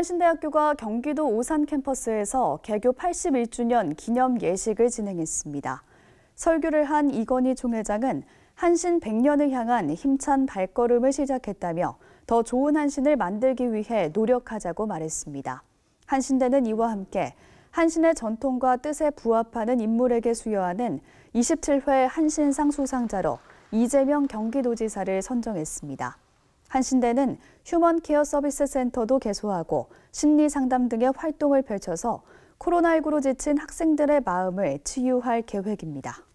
한신대학교가 경기도 오산 캠퍼스에서 개교 81주년 기념 예식을 진행했습니다. 설교를 한 이건희 총회장은 한신 100년을 향한 힘찬 발걸음을 시작했다며 더 좋은 한신을 만들기 위해 노력하자고 말했습니다. 한신대는 이와 함께 한신의 전통과 뜻에 부합하는 인물에게 수여하는 27회 한신상 수상자로 이재명 경기도지사를 선정했습니다. 한신대는 휴먼케어 서비스 센터도 개소하고 심리 상담 등의 활동을 펼쳐서 코로나19로 지친 학생들의 마음을 치유할 계획입니다.